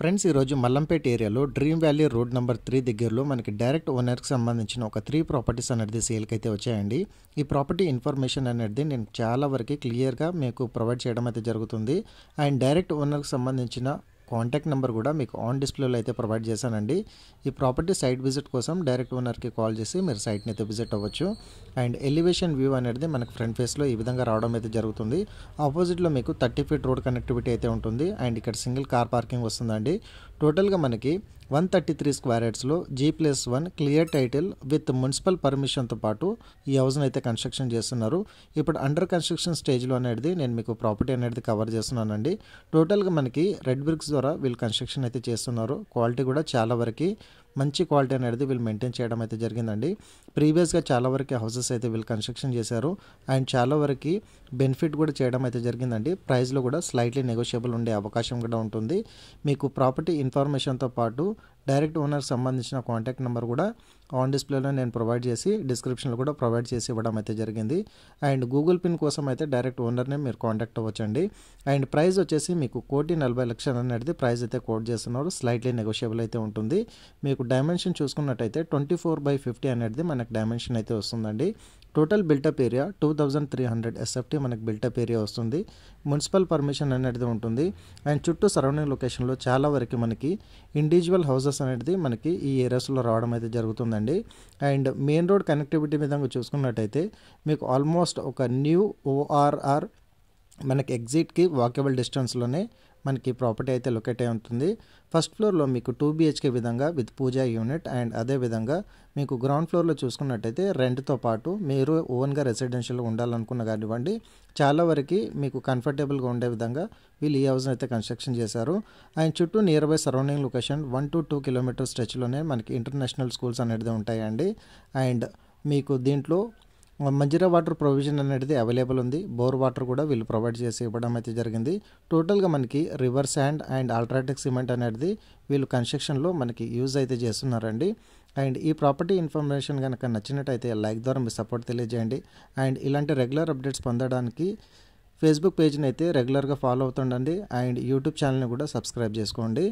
friends ఈరోజు మల్లంపేట ఏరియాలో dream valley road number three దగ్గరలో మనకి డైరెక్ట్ ఓనర్కి సంబంధించిన ఒక త్రీ ప్రాపర్టీస్ అనేది సేల్కి అయితే వచ్చాయండి ఈ ప్రాపర్టీ ఇన్ఫర్మేషన్ అనేది నేను చాలా వరకు క్లియర్గా మీకు ప్రొవైడ్ చేయడం అయితే జరుగుతుంది అండ్ డైరెక్ట్ ఓనర్కి సంబంధించిన కాంటాక్ట్ నెంబర్ కూడా మీకు ఆన్ డిస్ప్లేలో అయితే ప్రొవైడ్ చేశానండి ఈ ప్రాపర్టీ సైట్ విజిట్ కోసం డైరెక్ట్ ఓనర్కి కాల్ చేసి మీరు సైట్ని అయితే విజిట్ అవ్వచ్చు అండ్ ఎలివేషన్ వ్యూ అనేది మనకు ఫ్రంట్ ఫేస్లో ఈ విధంగా రావడం అయితే జరుగుతుంది ఆపోజిట్లో మీకు థర్టీ ఫీట్ రోడ్ కనెక్టివిటీ అయితే ఉంటుంది అండ్ ఇక్కడ సింగిల్ కార్ పార్కింగ్ వస్తుందండి టోటల్గా మనకి వన్ థర్టీ త్రీ స్క్వేర్ యార్డ్స్లో G plus one clear title with municipal పర్మిషన్తో పాటు ఈ హౌస్ని అయితే కన్స్ట్రక్షన్ చేస్తున్నారు ఇప్పుడు అండర్ కన్స్ట్రక్షన్ స్టేజ్లో అనేది నేను మీకు ప్రాపర్టీ అనేది కవర్ చేస్తున్నానండి టోటల్గా మనకి రెడ్ బ్రిక్స్ ద్వారా వీళ్ళు కన్స్ట్రక్షన్ అయితే చేస్తున్నారు క్వాలిటీ కూడా చాలా వరకు మంచి క్వాలిటీ అనేది వీళ్ళు మెయింటైన్ చేయడం అయితే జరిగిందండి ప్రీవియస్గా చాలా వరకు హౌసెస్ అయితే వీళ్ళు కన్స్ట్రక్షన్ చేశారు అండ్ చాలా వరకు బెనిఫిట్ కూడా చేయడం అయితే జరిగిందండి ప్రైస్లో కూడా స్లైట్లీ నెగోషియబుల్ ఉండే అవకాశం కూడా ఉంటుంది మీకు ప్రాపర్టీ ఇన్ఫర్మేషన్తో పాటు డైరెక్ట్ ఓనర్కి సంబంధించిన కాంటాక్ట్ నెంబర్ కూడా ఆన్ డిస్ప్లేలో నేను ప్రొవైడ్ చేసి డిస్క్రిప్షన్లో కూడా ప్రొవైడ్ చేసి ఇవ్వడం అయితే జరిగింది అండ్ గూగుల్ పిన్ కోసం అయితే డైరెక్ట్ ఓనర్నే మీరు కాంటాక్ట్ అవ్వచ్చండి అండ్ ప్రైస్ వచ్చేసి మీకు కోటి నలభై లక్షలు అనేది ప్రైస్ అయితే కోట్ చేస్తున్నారు స్లైట్లీ నెగోషియబుల్ అయితే ఉంటుంది మీకు డైమెన్షన్ చూసుకున్నట్టయితే ట్వంటీ ఫోర్ బై ఫిఫ్టీ అనేది మనకు డైమెన్షన్ అయితే వస్తుందండి total builtup area two thousand three hundred SFT మనకు బిల్టప్ ఏరియా వస్తుంది మున్సిపల్ పర్మిషన్ అనేది ఉంటుంది అండ్ చుట్టూ సరౌండింగ్ లొకేషన్లో చాలా వరకు మనకి ఇండివిజువల్ హౌసెస్ అనేది మనకి ఈ ఏరియాస్లో రావడం అయితే జరుగుతుందండి అండ్ మెయిన్ రోడ్ కనెక్టివిటీ విధంగా చూసుకున్నట్టయితే మీకు ఆల్మోస్ట్ ఒక న్యూ ఓఆర్ఆర్ మనకి ఎగ్జిట్కి వాకేబుల్ డిస్టెన్స్లోనే మనకి ప్రాపర్టీ అయితే లొకేట్ అయి ఉంటుంది ఫస్ట్ ఫ్లోర్లో మీకు టూ బీహెచ్కే విధంగా విత్ పూజా యూనిట్ అండ్ అదేవిధంగా మీకు గ్రౌండ్ ఫ్లోర్లో చూసుకున్నట్టయితే రెంట్తో పాటు మీరు ఓన్గా రెసిడెన్షియల్గా ఉండాలనుకున్న కానివ్వండి చాలా వరకు మీకు కంఫర్టబుల్గా ఉండే విధంగా వీళ్ళు ఈ హౌస్ని అయితే కన్స్ట్రక్షన్ చేశారు అండ్ చుట్టూ near by surrounding location one to two kilometer స్ట్రెచ్లోనే మనకి ఇంటర్నేషనల్ స్కూల్స్ అనేది ఉంటాయండి అండ్ మీకు దీంట్లో మంజీరా వాటర్ ప్రొవిజన్ అనేది అవైలబుల్ ఉంది బోర్ వాటర్ కూడా వీళ్ళు ప్రొవైడ్ చేసి ఇవ్వడం అయితే జరిగింది టోటల్గా మనకి river sand and UltraTech cement అనేది వీళ్ళు కన్స్ట్రక్షన్లో మనకి యూజ్ అయితే చేస్తున్నారండి అండ్ ఈ ప్రాపర్టీ ఇన్ఫర్మేషన్ కనుక నచ్చినట్టయితే లైక్ ద్వారా మీ సపోర్ట్ తెలియజేయండి అండ్ ఇలాంటి రెగ్యులర్ అప్డేట్స్ పొందడానికి ఫేస్బుక్ పేజ్ని అయితే రెగ్యులర్గా ఫాలో అవుతుండండి అండ్ యూట్యూబ్ ఛానల్ని కూడా సబ్స్క్రైబ్ చేసుకోండి